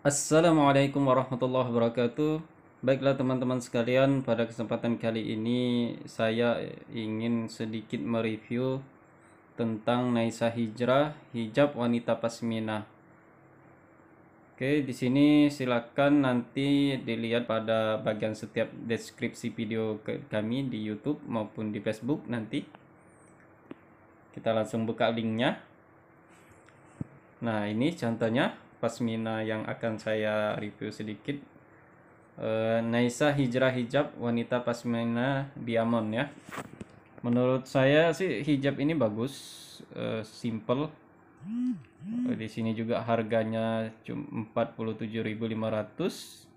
Assalamualaikum warahmatullahi wabarakatuh. Baiklah teman-teman sekalian, pada kesempatan kali ini saya ingin sedikit mereview tentang Naisa Hijrah hijab wanita pasmina. Oke, di sini silakan nanti dilihat pada bagian setiap deskripsi video kami di YouTube maupun di Facebook nanti. Kita langsung buka linknya. Nah, ini contohnya pasmina yang akan saya review sedikit e, Naisa Hijrah Hijab Wanita Pasmina Diamond ya menurut saya sih hijab ini bagus e, simple e, di sini juga harganya cuma 47.500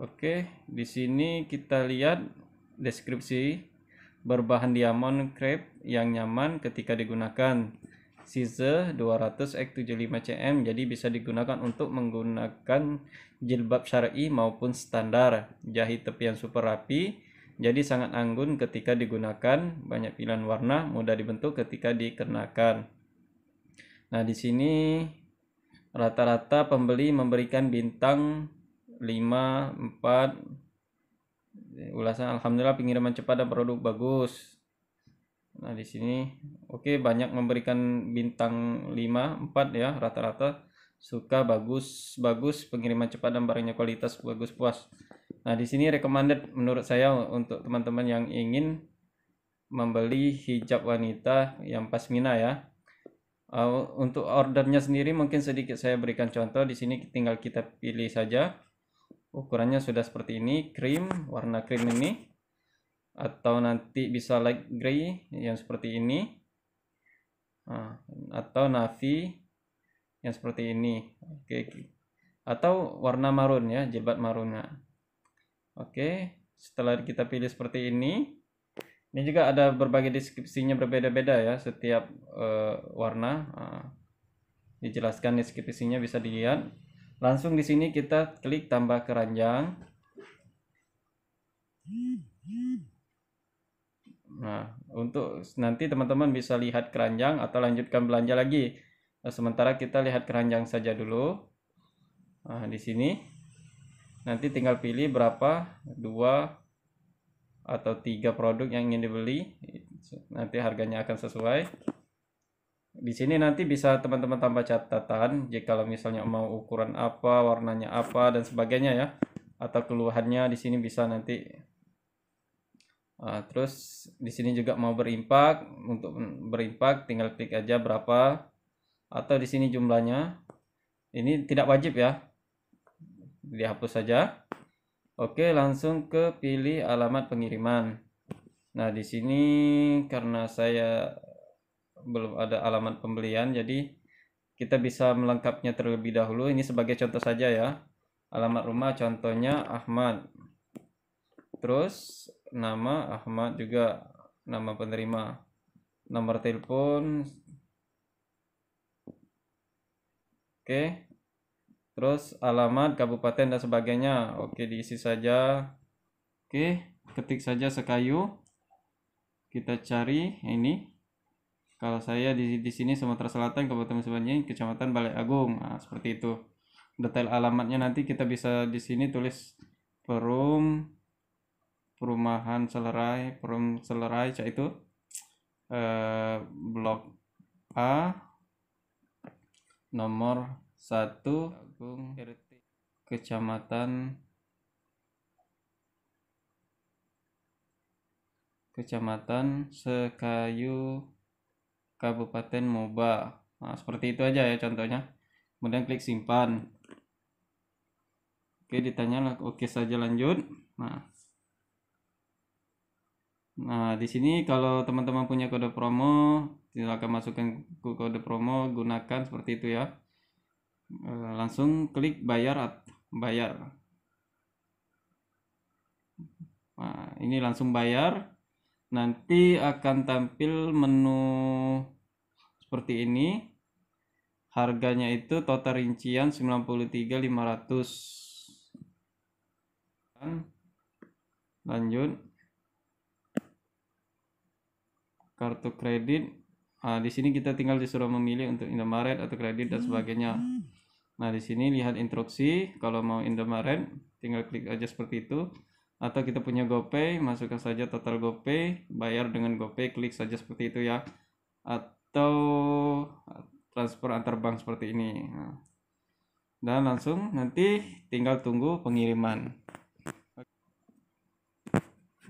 Oke, di sini kita lihat deskripsi berbahan diamond crepe yang nyaman ketika digunakan. Size 200 X 75 cm jadi bisa digunakan untuk menggunakan jilbab syar'i maupun standar jahit tepian super rapi jadi sangat anggun ketika digunakan banyak pilihan warna mudah dibentuk ketika dikenakan nah di sini rata-rata pembeli memberikan bintang 5 4 ulasan alhamdulillah pengiriman cepat dan produk bagus Nah, di sini oke okay, banyak memberikan bintang 5, 4 ya rata-rata suka bagus, bagus pengiriman cepat dan barangnya kualitas bagus puas. Nah, di sini recommended menurut saya untuk teman-teman yang ingin membeli hijab wanita yang pasmina ya. Uh, untuk ordernya sendiri mungkin sedikit saya berikan contoh di sini tinggal kita pilih saja. Ukurannya sudah seperti ini, krim, warna krim ini atau nanti bisa light gray yang seperti ini ah, atau navy yang seperti ini oke atau warna marun ya jebat marunnya oke setelah kita pilih seperti ini ini juga ada berbagai deskripsinya berbeda-beda ya setiap uh, warna uh, dijelaskan deskripsinya bisa dilihat langsung di sini kita klik tambah keranjang Nah, untuk nanti teman-teman bisa lihat keranjang atau lanjutkan belanja lagi. Nah, sementara kita lihat keranjang saja dulu. Nah, di sini nanti tinggal pilih berapa dua atau tiga produk yang ingin dibeli. Nanti harganya akan sesuai. Di sini nanti bisa teman-teman tambah catatan jika misalnya mau ukuran apa, warnanya apa dan sebagainya ya. Atau keluhannya di sini bisa nanti Uh, terus di sini juga mau berimpak untuk berimpak tinggal klik aja berapa atau di sini jumlahnya. Ini tidak wajib ya. Dihapus saja. Oke, langsung ke pilih alamat pengiriman. Nah, di sini karena saya belum ada alamat pembelian jadi kita bisa melengkapnya terlebih dahulu. Ini sebagai contoh saja ya. Alamat rumah contohnya Ahmad. Terus nama Ahmad juga nama penerima nomor telepon oke terus alamat kabupaten dan sebagainya oke diisi saja oke ketik saja sekayu kita cari ini kalau saya di, di sini Sumatera Selatan Kabupaten sebagainya Kecamatan Balai Agung nah, seperti itu detail alamatnya nanti kita bisa di sini tulis perum perumahan selerai perum selerai itu eh, blok A nomor satu, Agung RT Kecamatan Kecamatan Sekayu Kabupaten Moba. Nah, seperti itu aja ya contohnya. Kemudian klik simpan. Oke, ditanya oke saja lanjut. Nah, Nah, di sini kalau teman-teman punya kode promo, silakan masukkan kode promo, gunakan seperti itu ya. Eh, langsung klik bayar at, bayar. Nah, ini langsung bayar. Nanti akan tampil menu seperti ini. Harganya itu total rincian 93.500. Lanjut kartu kredit nah, di sini kita tinggal disuruh memilih untuk Indomaret atau kredit dan sebagainya nah di sini lihat instruksi kalau mau Indomaret tinggal klik aja seperti itu atau kita punya GoPay masukkan saja total GoPay bayar dengan GoPay klik saja seperti itu ya atau transfer antar bank seperti ini nah, dan langsung nanti tinggal tunggu pengiriman